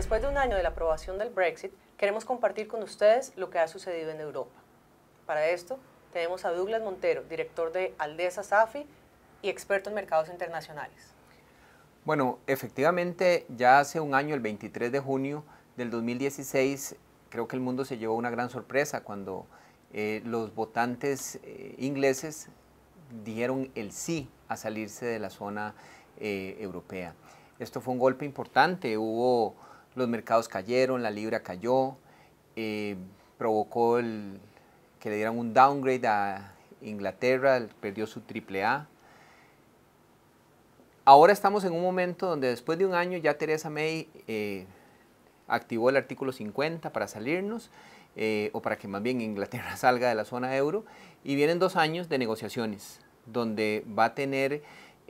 Después de un año de la aprobación del Brexit, queremos compartir con ustedes lo que ha sucedido en Europa. Para esto, tenemos a Douglas Montero, director de Aldesa Safi y experto en mercados internacionales. Bueno, efectivamente, ya hace un año, el 23 de junio del 2016, creo que el mundo se llevó una gran sorpresa cuando eh, los votantes eh, ingleses dijeron el sí a salirse de la zona eh, europea. Esto fue un golpe importante, hubo los mercados cayeron, la libra cayó, eh, provocó el, que le dieran un downgrade a Inglaterra, perdió su triple A. Ahora estamos en un momento donde después de un año ya Teresa May eh, activó el artículo 50 para salirnos, eh, o para que más bien Inglaterra salga de la zona euro, y vienen dos años de negociaciones, donde va a tener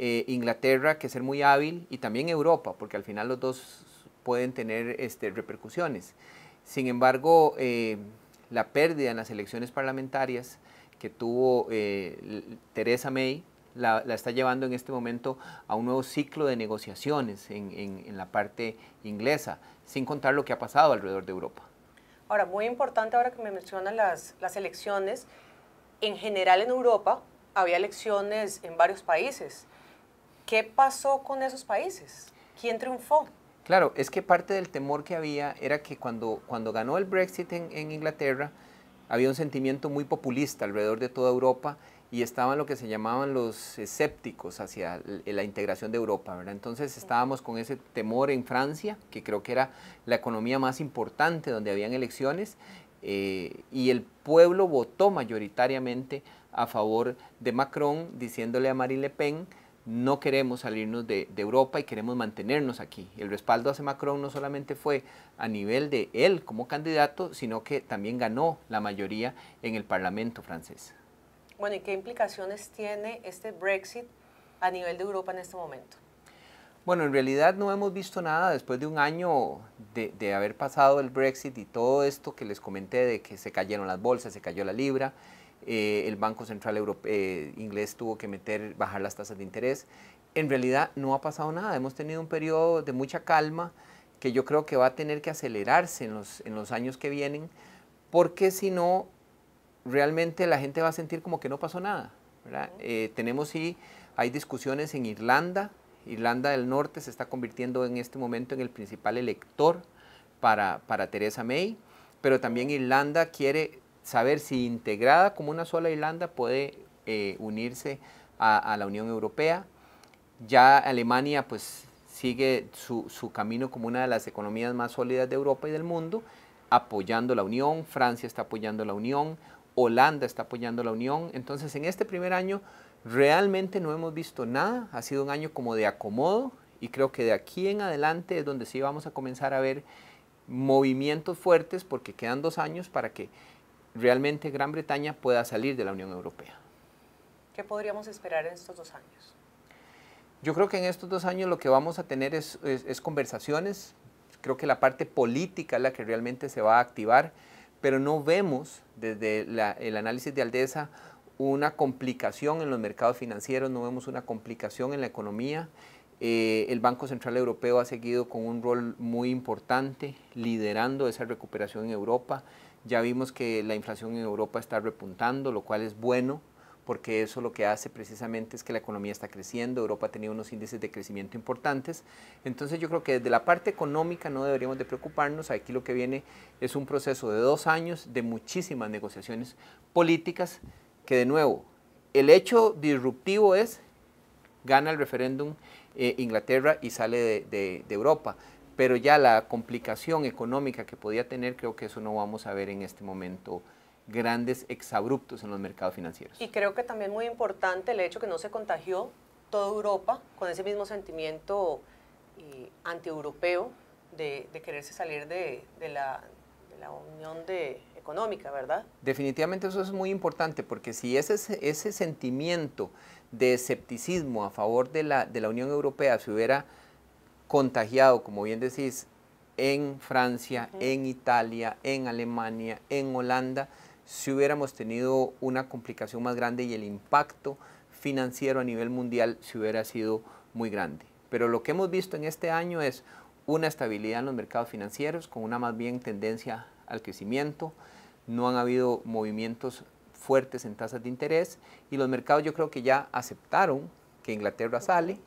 Inglaterra que ser muy hábil, y también Europa, porque al final los dos pueden tener este, repercusiones. Sin embargo, eh, la pérdida en las elecciones parlamentarias que tuvo Theresa eh, Teresa May la, está llevando en este momento a un nuevo ciclo de negociaciones en, la parte inglesa, sin contar lo que ha pasado alrededor de Europa. Ahora, muy importante ahora que me mencionan las, las elecciones, en general en Europa había elecciones en varios países. ¿Qué pasó con esos países? ¿Quién triunfó? Claro, es que parte del temor que había era que cuando, cuando ganó el Brexit en, Inglaterra, había un sentimiento muy populista alrededor de toda Europa y estaban lo que se llamaban los escépticos hacia la integración de Europa, Entonces estábamos con ese temor en Francia, que creo que era la economía más importante donde habían elecciones, eh, y el pueblo votó mayoritariamente a favor de Macron, diciéndole a Marine Le Pen no queremos salirnos de, Europa y queremos mantenernos aquí. El respaldo hacia Macron no solamente fue a nivel de él como candidato, sino que también ganó la mayoría en el Parlamento francés. Bueno, ¿y qué implicaciones tiene este Brexit a nivel de Europa en este momento? Bueno, en realidad no hemos visto nada después de un año de haber pasado el Brexit y todo esto que les comenté de que se cayeron las bolsas, se cayó la libra. Eh, el Banco Central Europeo, eh, inglés tuvo que meter, bajar las tasas de interés. En realidad no ha pasado nada, hemos tenido un periodo de mucha calma que yo creo que va a tener que acelerarse en los, en los años que vienen, porque si no, realmente la gente va a sentir como que no pasó nada. Eh, tenemos sí, hay discusiones en Irlanda, Irlanda del Norte se está convirtiendo en este momento en el principal elector para, para Theresa May, pero también Irlanda quiere saber si integrada como una sola Irlanda puede eh, unirse a, la Unión Europea. Ya Alemania pues sigue su, su camino como una de las economías más sólidas de Europa y del mundo, apoyando la Unión, Francia está apoyando la Unión, Holanda está apoyando la Unión. Entonces en este primer año realmente no hemos visto nada, ha sido un año como de acomodo y creo que de aquí en adelante es donde sí vamos a comenzar a ver movimientos fuertes porque quedan dos años para que realmente Gran Bretaña pueda salir de la Unión Europea. ¿Qué podríamos esperar en estos dos años? Yo creo que en estos dos años lo que vamos a tener es, conversaciones. Creo que la parte política es la que realmente se va a activar, pero no vemos desde el análisis de Aldesa una complicación en los mercados financieros, no vemos una complicación en la economía. Eh, el Banco Central Europeo ha seguido con un rol muy importante, liderando esa recuperación en Europa. Ya vimos que la inflación en Europa está repuntando, lo cual es bueno porque eso lo que hace precisamente es que la economía está creciendo, Europa ha tenido unos índices de crecimiento importantes. Entonces yo creo que desde la parte económica no deberíamos de preocuparnos, aquí lo que viene es un proceso de dos años de muchísimas negociaciones políticas que de nuevo, el hecho disruptivo es, gana el referéndum eh, Inglaterra y sale de Europa pero ya la complicación económica que podía tener, creo que eso no vamos a ver en este momento grandes exabruptos en los mercados financieros. Y creo que también muy importante el hecho que no se contagió toda Europa con ese mismo sentimiento eh, anti-europeo de, quererse salir de, la, de unión económica, ¿verdad? Definitivamente eso es muy importante porque si ese, ese sentimiento de escepticismo a favor de la, de la Unión Europea se hubiera contagiado, como bien decís, en Francia, en Italia, en Alemania, en Holanda, si hubiéramos tenido una complicación más grande y el impacto financiero a nivel mundial si hubiera sido muy grande. Pero lo que hemos visto en este año es una estabilidad en los mercados financieros con una más bien tendencia al crecimiento. No han habido movimientos fuertes en tasas de interés y los mercados yo creo que ya aceptaron que Inglaterra sale,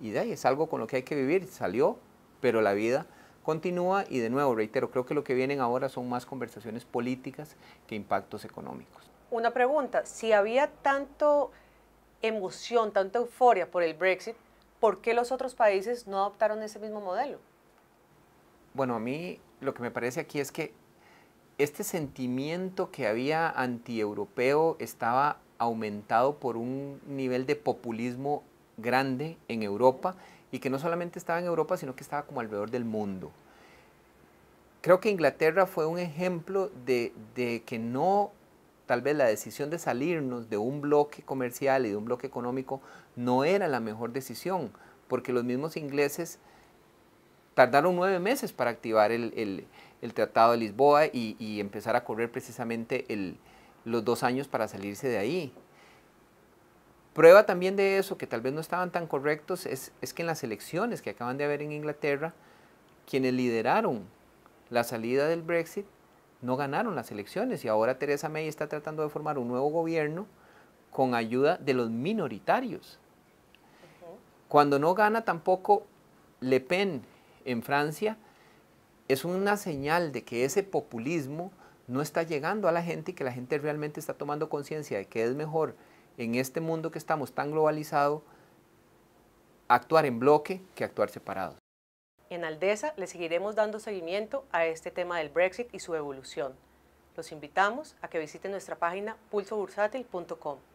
y de ahí es algo con lo que hay que vivir, salió, pero la vida continúa y de nuevo, reitero, creo que lo que vienen ahora son más conversaciones políticas que impactos económicos. Una pregunta, si había tanto emoción, tanta euforia por el Brexit, ¿por qué los otros países no adoptaron ese mismo modelo? Bueno, a mí lo que me parece aquí es que este sentimiento que había antieuropeo estaba aumentado por un nivel de populismo grande en Europa y que no solamente estaba en Europa, sino que estaba como alrededor del mundo. Creo que Inglaterra fue un ejemplo de, que no, tal vez la decisión de salirnos de un bloque comercial y de un bloque económico no era la mejor decisión, porque los mismos ingleses tardaron nueve meses para activar el, Tratado de Lisboa y, empezar a correr precisamente los dos años para salirse de ahí. Prueba también de eso, que tal vez no estaban tan correctos, es, que en las elecciones que acaban de haber en Inglaterra, quienes lideraron la salida del Brexit no ganaron las elecciones y ahora Theresa May está tratando de formar un nuevo gobierno con ayuda de los minoritarios. Cuando no gana tampoco Le Pen en Francia, es una señal de que ese populismo no está llegando a la gente y que la gente realmente está tomando conciencia de que es mejor en este mundo que estamos tan globalizado, actuar en bloque que actuar separados. En Aldesa le seguiremos dando seguimiento a este tema del Brexit y su evolución. Los invitamos a que visiten nuestra página pulsobursátil.com.